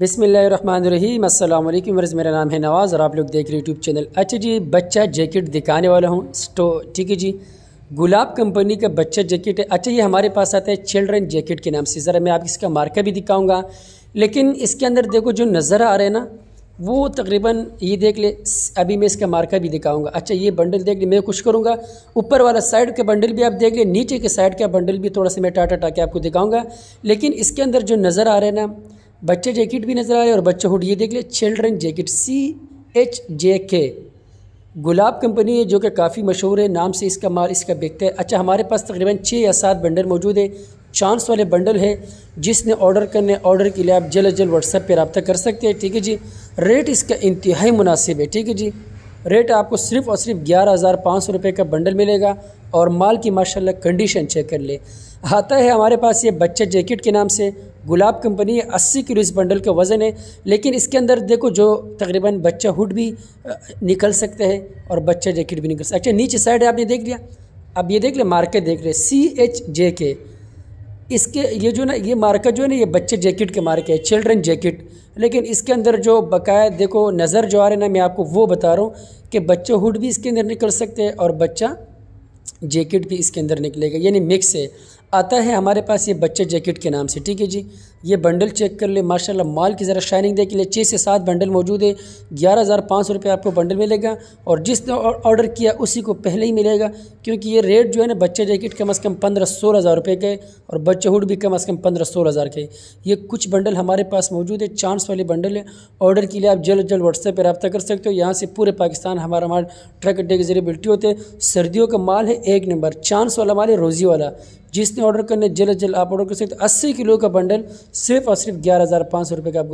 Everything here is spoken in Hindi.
बिसमीम अल्लाम मेरा नाम है नवाज़ और आप लोग देख रहे यूट्यूब चैनल अच्छा जी बच्चा जैकेट दिखाने वाला हूँ स्टो ठीक है जी गुलाब कंपनी का बच्चा जैकेट है अच्छा ये हमारे पास आता है चिल्ड्रन जैकेट के नाम से ज़रा मैं आप इसका मार्का भी दिखाऊँगा लेकिन इसके अंदर देखो जो नज़र आ रहे है ना वो तकरीबन ये देख ले अभी मैं इसका मार्का भी दिखाऊंगा अच्छा ये बंडल देख ले मैं कुछ करूंगा ऊपर वाला साइड का बंडल भी आप देख ले नीचे के साइड का बंडल भी थोड़ा सा मैं टाटा टाके आपको दिखाऊंगा लेकिन इसके अंदर जो नज़र आ रहे हैं ना बच्चे जैकेट भी नज़र आए और बच्चे हुड ये देख ले children jacket C H J K Gulab company है जो कि काफ़ी मशहूर है नाम से इसका माल इसका बिकता है अच्छा हमारे पास तकरीबन छः या सात बंडल मौजूद है चांस वाले बंडल है जिसने ऑर्डर करने ऑर्डर के लिए आप जल्द अज जल्द व्हाट्सएप पर रबता कर सकते हैं ठीक है जी रेट इसका इंतहाई मुनासिब है ठीक है जी रेट आपको सिर्फ और सिर्फ ग्यारह हज़ार पाँच सौ रुपये का बंडल मिलेगा और माल की माशाल्लाह कंडीशन चेक कर ले आता है हमारे पास ये बच्चा जैकेट के नाम से गुलाब कंपनी अस्सी किलो इस बंडल का वज़न है लेकिन इसके अंदर देखो जो तकरीबन बच्चा हुड भी निकल सकते हैं और बच्चा जैकेट भी निकल सकता है अच्छा नीचे साइड है आपने देख लिया अब ये देख ले मार्केट देख रहे सी एच जे के इसके ये जो ना ये मार्का जो है ना ये बच्चे जैकेट के मार्के है चिल्ड्रन जैकेट लेकिन इसके अंदर जो बकाया देखो नज़र जो आ रहे ना मैं आपको वो बता रहा हूँ कि बच्चे हुड भी इसके अंदर निकल सकते हैं और बच्चा जैकेट भी इसके अंदर निकलेगा यानी मिक्स है आता है हमारे पास ये बच्चे जैकेट के नाम से ठीक है जी ये बंडल चेक कर ले माशाल्लाह माल की ज़रा शाइनिंग देख ले लिए छः से सात बंडल मौजूद है ग्यारह हज़ार पाँच सौ रुपये आपको बंडल मिलेगा और जिसने ऑर्डर किया उसी को पहले ही मिलेगा क्योंकि ये रेट जो है ना बच्चे जैकेट कम अज़ कम पंद्रह सोलह हज़ार रुपये के और बच्चे हुड भी कम अज़ कम पंद्रह सोलह हज़ार के ये कुछ बंडल हमारे पास मौजूद है चांस वाले बंडल है ऑर्डर के लिए आप जल्द जल्द व्हाट्सएप पर रब्ता कर सकते हो यहाँ से पूरे पाकिस्तान हमारा माल ट्रक अड्डे के जरिए बिल्टी होते हैं सर्दियों का माल है एक नंबर चांस वाला माल है रोज़ी वाला जिसने ऑर्डर करने जल्द जल्द आप ऑर्डर कर सकते हो अस्सी किलो का बंडल सिर्फ और सिर्फ ग्यारह हज़ार पाँच सौ रुपये का आपको